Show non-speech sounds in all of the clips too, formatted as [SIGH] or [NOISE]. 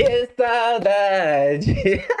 E saudade!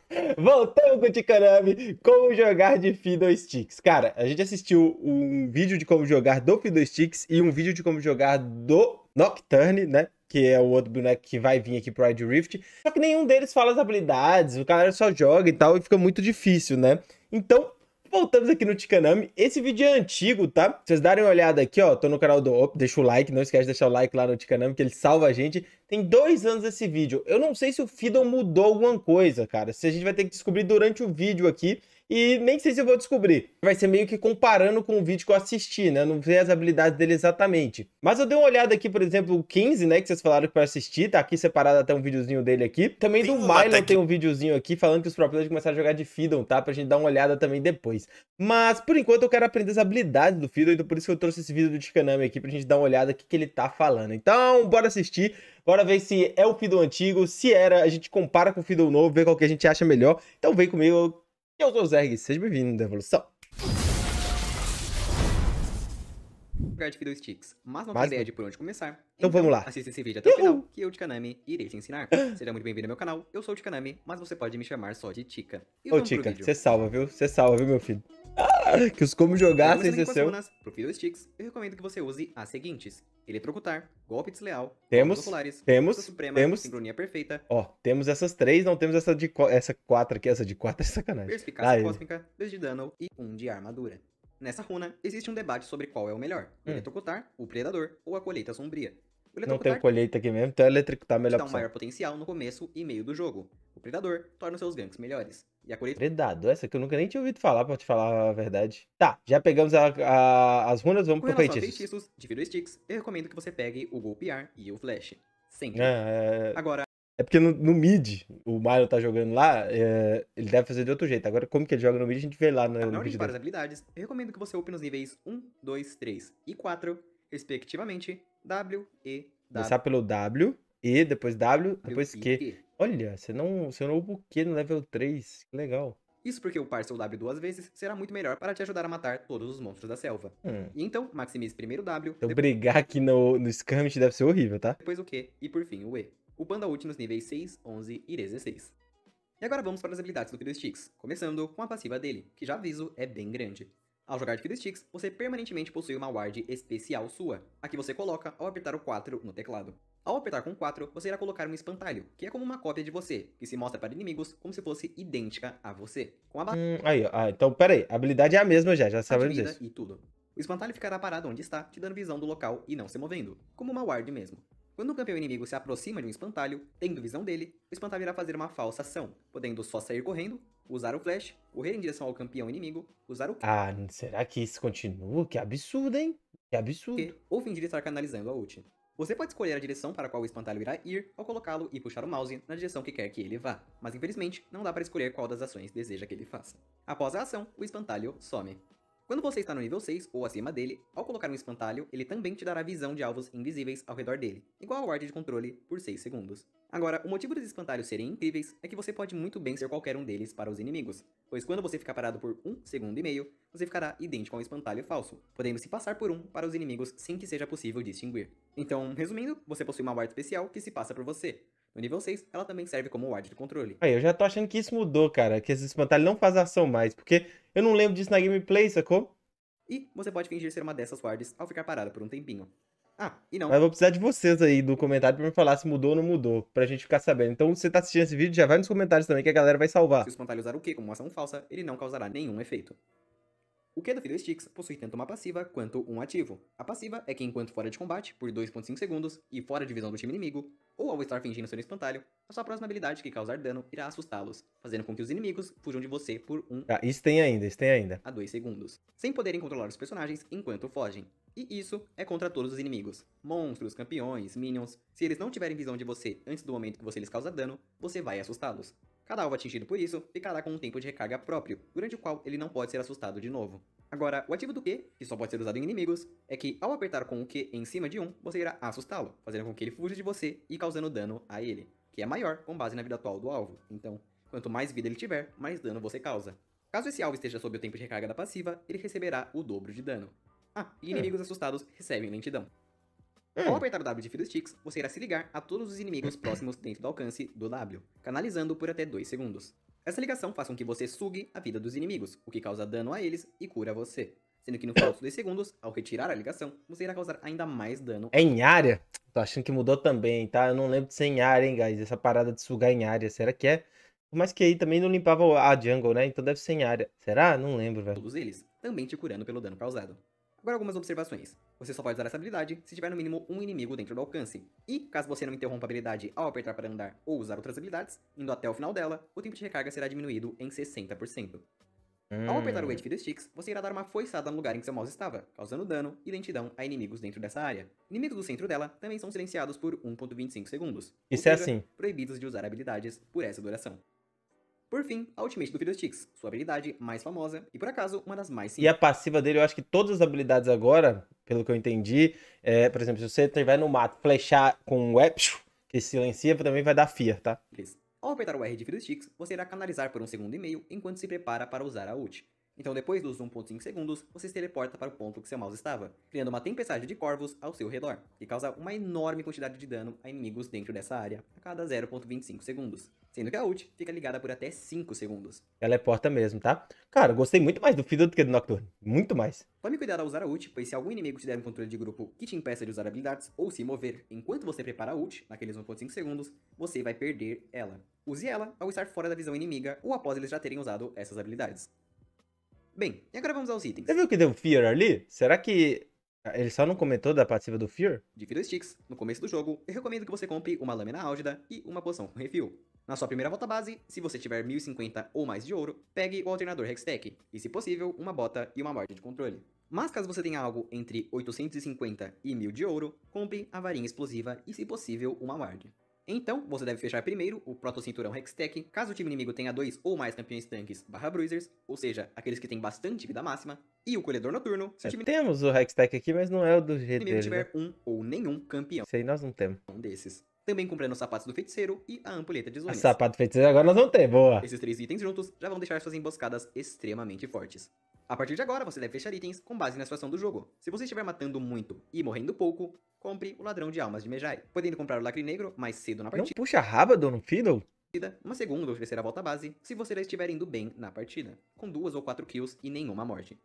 [LAUGHS] Voltamos com o Tikanami, como jogar de Fiddle Sticks. Cara, a gente assistiu um vídeo de como jogar do Fiddle Sticks e um vídeo de como jogar do Nocturne, né? Que é o outro boneco que vai vir aqui pro Ride Rift. Só que nenhum deles fala as habilidades, o cara só joga e tal, e fica muito difícil, né? Então, Voltamos aqui no Ticanami. Esse vídeo é antigo, tá? Vocês darem uma olhada aqui, ó. Tô no canal do Op, deixa o like. Não esquece de deixar o like lá no Ticanami, que ele salva a gente. Tem dois anos esse vídeo. Eu não sei se o Fiddle mudou alguma coisa, cara. Se a gente vai ter que descobrir durante o vídeo aqui. E nem sei se eu vou descobrir. Vai ser meio que comparando com o vídeo que eu assisti, né? não sei as habilidades dele exatamente. Mas eu dei uma olhada aqui, por exemplo, o 15, né? Que vocês falaram que para assistir. Tá aqui separado até um videozinho dele aqui. Também tem do Milo tem um videozinho aqui falando que os próprios começaram a jogar de Fiddle, tá? Pra gente dar uma olhada também depois. Mas, por enquanto, eu quero aprender as habilidades do Fiddle. Então, por isso que eu trouxe esse vídeo do Tikanami aqui pra gente dar uma olhada o que, que ele tá falando. Então, bora assistir. Bora ver se é o Fiddle antigo. Se era, a gente compara com o Fiddle novo, ver qual que a gente acha melhor. Então, vem comigo eu sou o Zerg, seja bem-vindo à Evolução. Guard que deu sticks, mas não mas... tem ideia de por onde começar. Então, então vamos lá. Assista esse vídeo até Uhul. o final, que eu, Tikanami, irei te ensinar. [LAUGHS] Seja muito bem-vindo ao meu canal, eu sou o Tikanami, mas você pode me chamar só de Tika. Ô, Tica, você salva, viu? Você salva, viu, meu filho? [LAUGHS] que os como jogar sem ser seu. Pro Sticks, eu recomendo que você use as seguintes. Eletrocutar, golpe desleal, temos, populares, temos, suprema, temos, sincronia perfeita. Ó, temos essas três, não temos essa de essa quatro aqui, essa de quatro é sacanagem. Perspicácia ah, é. cósmica, dois de dano e um de armadura. Nessa runa, existe um debate sobre qual é o melhor, hum. eletrocutar, o predador ou a colheita sombria. Não tem colheita aqui mesmo, então é eletrocutar melhor. Dá um maior potencial no começo e meio do jogo predador torna os seus ganks melhores. E a colheita... Predador? Essa que eu nunca nem tinha ouvido falar, pra te falar a verdade. Tá, já pegamos a, a, as runas, vamos Com pro feitiço. feitiços, divido sticks, eu recomendo que você pegue o golpear e o flash. Sempre. Ah, é, é... Agora... É porque no, no, mid, o Mario tá jogando lá, é, ele deve fazer de outro jeito. Agora, como que ele joga no mid, a gente vê lá no, no vídeo. várias habilidades, eu recomendo que você upe nos níveis 1, 2, 3 e 4, respectivamente, W e W. Começar pelo W. E, depois W, depois Q. Olha, você não acionou o Q no level 3. Que legal. Isso porque o seu W duas vezes será muito melhor para te ajudar a matar todos os monstros da selva. Hum. E então, maximize primeiro o W. Então, depois... brigar aqui no, no Skirmish deve ser horrível, tá? Depois o Q e por fim o E. O a ult nos níveis 6, 11 e 16. E agora vamos para as habilidades do Fiddlesticks, começando com a passiva dele, que já aviso é bem grande. Ao jogar de fiddlesticks, você permanentemente possui uma ward especial sua, a que você coloca ao apertar o 4 no teclado. Ao apertar com 4, você irá colocar um espantalho, que é como uma cópia de você, que se mostra para inimigos como se fosse idêntica a você. Com a hum, aí, ah, então pera aí, a habilidade é a mesma já, já sabemos disso. e tudo. O espantalho ficará parado onde está, te dando visão do local e não se movendo, como uma ward mesmo. Quando o campeão inimigo se aproxima de um espantalho, tendo visão dele, o espantalho irá fazer uma falsa ação, podendo só sair correndo, usar o flash, correr em direção ao campeão inimigo, usar o... Ah, será que isso continua? Que absurdo, hein? Que absurdo. Ou fingir estar canalizando a ult. Você pode escolher a direção para a qual o espantalho irá ir ao colocá-lo e puxar o mouse na direção que quer que ele vá, mas infelizmente não dá para escolher qual das ações deseja que ele faça. Após a ação, o espantalho some. Quando você está no nível 6 ou acima dele, ao colocar um espantalho, ele também te dará visão de alvos invisíveis ao redor dele, igual ao guarda de controle, por 6 segundos. Agora, o motivo dos espantalhos serem incríveis é que você pode muito bem ser qualquer um deles para os inimigos, pois quando você ficar parado por 1 segundo e meio, você ficará idêntico ao espantalho falso, podendo se passar por um para os inimigos sem que seja possível distinguir. Então, resumindo, você possui uma guarda especial que se passa por você, no nível 6, ela também serve como ward de controle. Aí, eu já tô achando que isso mudou, cara. Que esse espantalho não faz ação mais, porque eu não lembro disso na gameplay, sacou? E você pode fingir ser uma dessas wards ao ficar parada por um tempinho. Ah, e não. Mas vou precisar de vocês aí do comentário pra me falar se mudou ou não mudou, pra gente ficar sabendo. Então, se você tá assistindo esse vídeo, já vai nos comentários também que a galera vai salvar. Se o espantalho usar o quê como uma ação falsa, ele não causará nenhum efeito. O Q é do Fiddle Sticks possui tanto uma passiva quanto um ativo. A passiva é que enquanto fora de combate, por 2.5 segundos, e fora de visão do time inimigo, ou ao estar fingindo um espantalho, a sua próxima habilidade que causar dano irá assustá-los, fazendo com que os inimigos fujam de você por um... Ah, isso tem ainda, isso tem ainda. ...a 2 segundos, sem poderem controlar os personagens enquanto fogem. E isso é contra todos os inimigos. Monstros, campeões, minions. Se eles não tiverem visão de você antes do momento que você lhes causa dano, você vai assustá-los. Cada alvo atingido por isso ficará com um tempo de recarga próprio, durante o qual ele não pode ser assustado de novo. Agora, o ativo do Q, que só pode ser usado em inimigos, é que ao apertar com o Q em cima de um, você irá assustá-lo, fazendo com que ele fuja de você e causando dano a ele, que é maior com base na vida atual do alvo. Então, quanto mais vida ele tiver, mais dano você causa. Caso esse alvo esteja sob o tempo de recarga da passiva, ele receberá o dobro de dano. Ah, e inimigos é. assustados recebem lentidão. Hum. Ao apertar o W de Fiddlesticks, você irá se ligar a todos os inimigos próximos dentro do alcance do W, canalizando por até 2 segundos. Essa ligação faz com que você sugue a vida dos inimigos, o que causa dano a eles e cura você. Sendo que no final dos 2 segundos, ao retirar a ligação, você irá causar ainda mais dano. É em área? Tô achando que mudou também, tá? Eu não lembro de ser em área, hein, guys? Essa parada de sugar em área, será que é? Mas que aí também não limpava a jungle, né? Então deve ser em área. Será? Não lembro, velho. Todos eles também te curando pelo dano causado. Agora algumas observações. Você só pode usar essa habilidade se tiver no mínimo um inimigo dentro do alcance. E, caso você não interrompa a habilidade ao apertar para andar ou usar outras habilidades, indo até o final dela, o tempo de recarga será diminuído em 60%. Ao apertar o hum. Wait Feed Sticks, você irá dar uma foiçada no lugar em que seu mouse estava, causando dano e lentidão a inimigos dentro dessa área. Inimigos do centro dela também são silenciados por 1.25 segundos. Isso é seja, é assim. Proibidos de usar habilidades por essa duração. Por fim, a ultimate do Fiddlesticks, sua habilidade mais famosa e por acaso uma das mais simples. E a passiva dele, eu acho que todas as habilidades agora, pelo que eu entendi, é, por exemplo, se você estiver no mato flechar com o E, que silencia, também vai dar fear, tá? Ao apertar o R de Fiddlesticks, você irá canalizar por um segundo e meio enquanto se prepara para usar a ult. Então depois dos 1.5 segundos, você se teleporta para o ponto que seu mouse estava, criando uma tempestade de corvos ao seu redor, que causa uma enorme quantidade de dano a inimigos dentro dessa área, a cada 0.25 segundos. Sendo que a ult fica ligada por até 5 segundos. Teleporta é mesmo, tá? Cara, gostei muito mais do Fiddle do que do Nocturne. Muito mais. Tome cuidado ao usar a ult, pois se algum inimigo te der um controle de grupo que te impeça de usar habilidades ou se mover enquanto você prepara a ult, naqueles 1.5 segundos, você vai perder ela. Use ela ao estar fora da visão inimiga ou após eles já terem usado essas habilidades. Bem, e agora vamos aos itens. Você viu que deu Fear ali? Será que ele só não comentou da passiva do Fear? De Sticks, no começo do jogo, eu recomendo que você compre uma lâmina álgida e uma poção com refil. Na sua primeira volta base, se você tiver 1050 ou mais de ouro, pegue o alternador Hextech, e se possível, uma bota e uma morte de controle. Mas caso você tenha algo entre 850 e 1000 de ouro, compre a varinha explosiva e, se possível, uma ward. Então, você deve fechar primeiro o protocinturão Hextech, caso o time inimigo tenha dois ou mais campeões tanques barra bruisers, ou seja, aqueles que têm bastante vida máxima, e o colhedor noturno. Se é, o time temos o Hextech aqui, mas não é o do jeito inimigo dele, tiver né? um ou nenhum campeão. Isso aí nós não temos. Um desses. Também comprando os sapatos do feiticeiro e a ampulheta de zonas. Sapato feiticeiro agora nós vamos ter, boa. Esses três itens juntos já vão deixar suas emboscadas extremamente fortes. A partir de agora, você deve fechar itens com base na situação do jogo. Se você estiver matando muito e morrendo pouco, compre o Ladrão de Almas de Mejai, podendo comprar o Lacre Negro mais cedo na partida. Não puxa rábado Dono Fiddle? uma segunda ou terceira volta base, se você já estiver indo bem na partida, com duas ou quatro kills e nenhuma morte.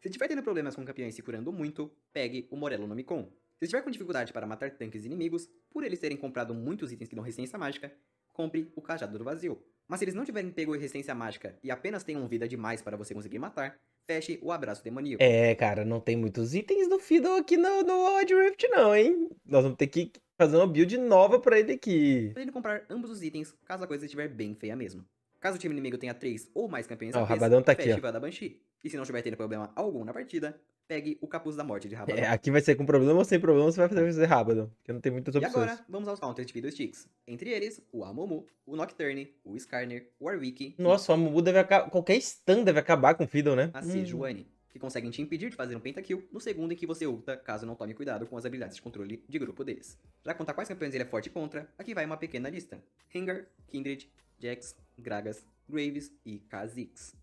Se estiver tendo problemas com campeões se curando muito, pegue o Morello Nomicon. Se estiver com dificuldade para matar tanques inimigos, por eles terem comprado muitos itens que dão resistência mágica, compre o cajado do vazio. Mas se eles não tiverem pego resistência mágica e apenas tenham vida demais para você conseguir matar, feche o abraço demoníaco. É, cara, não tem muitos itens do Fiddle aqui no, no Odd Rift, não, hein? Nós vamos ter que fazer uma build nova para ele aqui. Pra ele comprar ambos os itens, caso a coisa estiver bem feia mesmo. Caso o time inimigo tenha três ou mais campeões, oh, o Rabadão tá feche aqui, da Banshee. E se não estiver tendo problema algum na partida, pegue o Capuz da Morte de Rabadon. É, aqui vai ser com problema ou sem problema, você vai fazer Rabadon, que não tem muitas opções. E agora, vamos aos counters de Fiddle Sticks. Entre eles, o Amumu, o Nocturne, o Skarner, o Warwick... Nossa, e... o Amumu deve acabar... Qualquer stun deve acabar com o Fiddle, né? A Sejuani, hum. que conseguem te impedir de fazer um pentakill no segundo em que você ulta, caso não tome cuidado com as habilidades de controle de grupo deles. Já contar quais campeões ele é forte contra, aqui vai uma pequena lista. Hengar, Kindred, Jax, Gragas, Graves e Kha'Zix.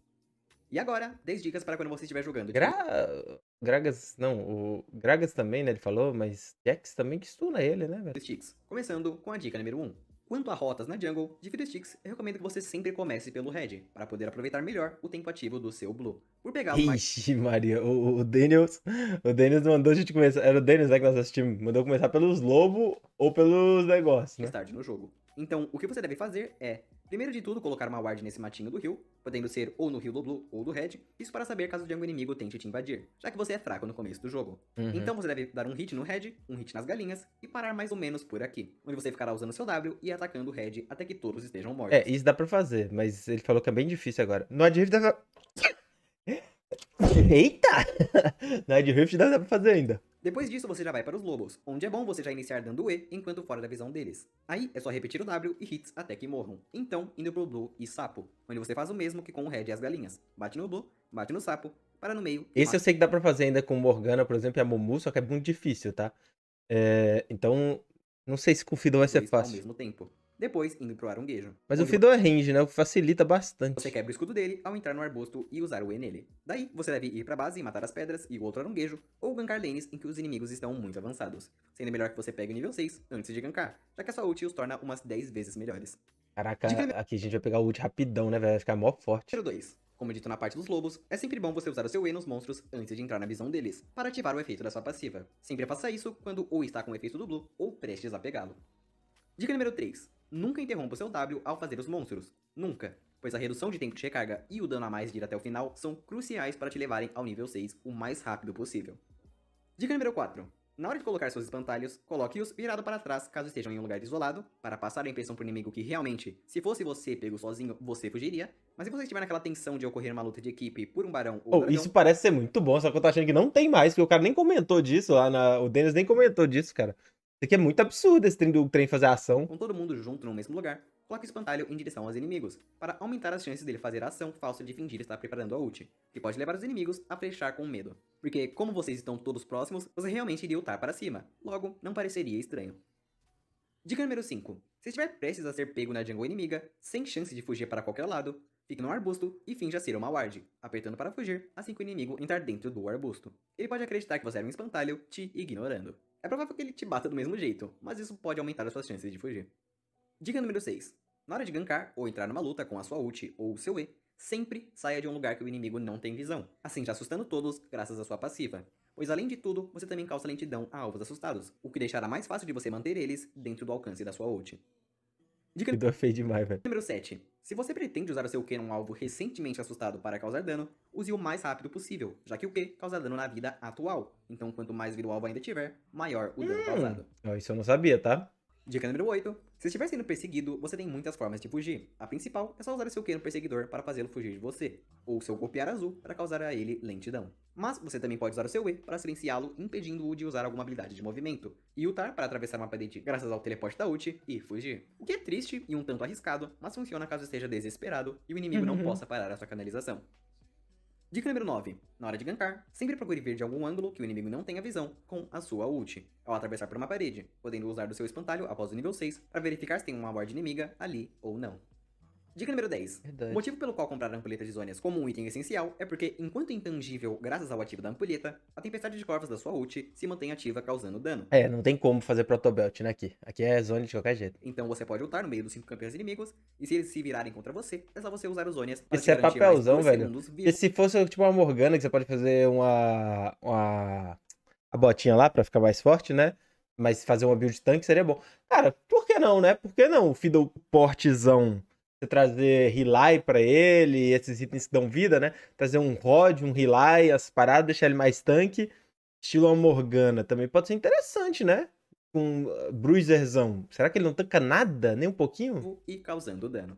E agora, 10 dicas para quando você estiver jogando. Gra... Tipo Gragas, não, o Gragas também, né, ele falou, mas Jax também que estula ele, né, velho? Sticks. Começando com a dica número 1. Quanto a rotas na jungle, de Fiddlesticks, eu recomendo que você sempre comece pelo red, para poder aproveitar melhor o tempo ativo do seu blue. Por pegar o Ixi, mais... Maria, o, o Daniels, o Daniels mandou a gente começar, era o Daniels, né, que nós assistimos, mandou começar pelos lobo ou pelos negócios, né? Mais tarde no jogo. Então, o que você deve fazer é, primeiro de tudo, colocar uma ward nesse matinho do rio, podendo ser ou no rio do blue ou do red, isso para saber caso o jungle inimigo tente te invadir, já que você é fraco no começo do jogo. Uhum. Então você deve dar um hit no red, um hit nas galinhas e parar mais ou menos por aqui, onde você ficará usando seu W e atacando o red até que todos estejam mortos. É, isso dá pra fazer, mas ele falou que é bem difícil agora. No Adrift dá pra... [LAUGHS] Eita! [LAUGHS] no Adrift dá pra fazer ainda. Depois disso você já vai para os lobos, onde é bom você já iniciar dando E enquanto fora da visão deles. Aí é só repetir o W e hits até que morram. Então, indo pro Blue e Sapo, onde você faz o mesmo que com o Red e as galinhas. Bate no Blue, bate no Sapo, para no meio. Esse mata. eu sei que dá pra fazer ainda com Morgana, por exemplo, e a Mumu, só que é muito difícil, tá? É... então, não sei se com o Fiddle vai ser fácil. Ao mesmo tempo depois indo pro aronguejo. Mas o fido é range, né? O que facilita bastante. Você quebra o escudo dele ao entrar no arbusto e usar o E nele. Daí, você deve ir pra base e matar as pedras e o outro aronguejo, ou gankar lanes em que os inimigos estão muito avançados. Sendo melhor que você pegue o nível 6 antes de gankar, já que a sua ult os torna umas 10 vezes melhores. Caraca, aqui a gente vai pegar o ult rapidão, né, velho? Vai ficar mó forte. Número 2. Como dito na parte dos lobos, é sempre bom você usar o seu E nos monstros antes de entrar na visão deles, para ativar o efeito da sua passiva. Sempre faça isso quando ou está com o efeito do Blue ou prestes a pegá-lo. Dica número 3. Nunca interrompa o seu W ao fazer os monstros. Nunca. Pois a redução de tempo de recarga e o dano a mais de ir até o final são cruciais para te levarem ao nível 6 o mais rápido possível. Dica número 4. Na hora de colocar seus espantalhos, coloque-os virado para trás caso estejam em um lugar isolado, para passar a impressão para o inimigo que realmente, se fosse você pego sozinho, você fugiria. Mas se você estiver naquela tensão de ocorrer uma luta de equipe por um barão ou oh, dragão, Isso parece ser muito bom, só que eu tô achando que não tem mais, porque o cara nem comentou disso lá na... O Dennis nem comentou disso, cara. Isso aqui é muito absurdo, esse trem do trem fazer ação. Com todo mundo junto no mesmo lugar, Coloque o espantalho em direção aos inimigos, para aumentar as chances dele fazer a ação falsa de fingir estar preparando a ult, que pode levar os inimigos a fechar com medo. Porque, como vocês estão todos próximos, você realmente iria ultar para cima, logo, não pareceria estranho. Dica número 5. Se estiver prestes a ser pego na jungle inimiga, sem chance de fugir para qualquer lado, Fique no arbusto e finja ser uma ward, apertando para fugir assim que o inimigo entrar dentro do arbusto. Ele pode acreditar que você era um espantalho, te ignorando. É provável que ele te bata do mesmo jeito, mas isso pode aumentar as suas chances de fugir. Dica número 6. Na hora de gankar ou entrar numa luta com a sua ult ou o seu E, sempre saia de um lugar que o inimigo não tem visão, assim já assustando todos graças à sua passiva. Pois além de tudo, você também causa lentidão a alvos assustados, o que deixará mais fácil de você manter eles dentro do alcance da sua ult. Dica Dudu feio demais, velho. Número 7. Se você pretende usar o seu Q num alvo recentemente assustado para causar dano, use o mais rápido possível, já que o Q causa dano na vida atual. Então, quanto mais vira o alvo ainda tiver, maior o dano hum. causado. Isso eu não sabia, tá? Dica número 8. Se estiver sendo perseguido, você tem muitas formas de fugir. A principal é só usar seu Q no perseguidor para fazê-lo fugir de você, ou seu copiar azul para causar a ele lentidão. Mas você também pode usar o seu E para silenciá-lo, impedindo-o de usar alguma habilidade de movimento, e Tar para atravessar uma parede graças ao teleporte da ult e fugir. O que é triste e um tanto arriscado, mas funciona caso esteja desesperado e o inimigo uhum. não possa parar a sua canalização. Dica número 9. Na hora de gankar, sempre procure ver de algum ângulo que o inimigo não tenha visão com a sua ult, ao atravessar por uma parede, podendo usar do seu espantalho após o nível 6 para verificar se tem uma ward inimiga ali ou não. Dica número 10. Verdade. O motivo pelo qual comprar ampulhetas de zônias como um item essencial é porque, enquanto intangível graças ao ativo da ampulheta, a tempestade de corvas da sua ult se mantém ativa causando dano. É, não tem como fazer protobelt, né, aqui. Aqui é zone de qualquer jeito. Então você pode ultar no meio dos cinco campeões inimigos, e se eles se virarem contra você, é só você usar os zônias para Isso é papelzão, velho. E se fosse tipo uma Morgana, que você pode fazer uma... uma... A botinha lá pra ficar mais forte, né? Mas fazer uma build tanque seria bom. Cara, por que não, né? Por que não o Fiddle portezão você trazer relay para ele, esses itens que dão vida, né? Trazer um rod, um relay, as paradas, deixar ele mais tanque. Estilo a Morgana também pode ser interessante, né? Com um ah, bruiserzão. Será que ele não tanca nada? Nem um pouquinho? E causando dano.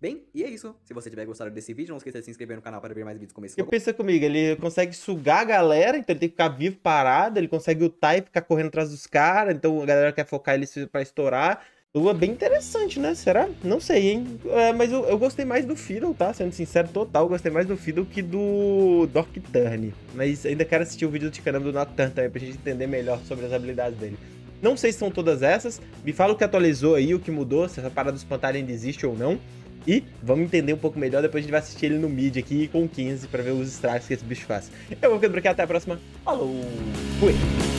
Bem, e é isso. Se você tiver gostado desse vídeo, não esqueça de se inscrever no canal para ver mais vídeos como esse. Porque pensa comigo, ele consegue sugar a galera, então ele tem que ficar vivo, parado, ele consegue ultar e ficar correndo atrás dos caras, então a galera quer focar ele para estourar. Lua bem interessante, né? Será? Não sei, hein? É, mas eu, eu, gostei mais do Fiddle, tá? Sendo sincero, total, gostei mais do Fiddle que do Doc Turn. Mas ainda quero assistir o vídeo do Ticanam do Natan também, pra gente entender melhor sobre as habilidades dele. Não sei se são todas essas. Me fala o que atualizou aí, o que mudou, se essa parada do espantalho ainda existe ou não. E vamos entender um pouco melhor, depois a gente vai assistir ele no mid aqui com 15 pra ver os strikes que esse bicho faz. Eu vou ficando por aqui, até a próxima. Falou! Fui!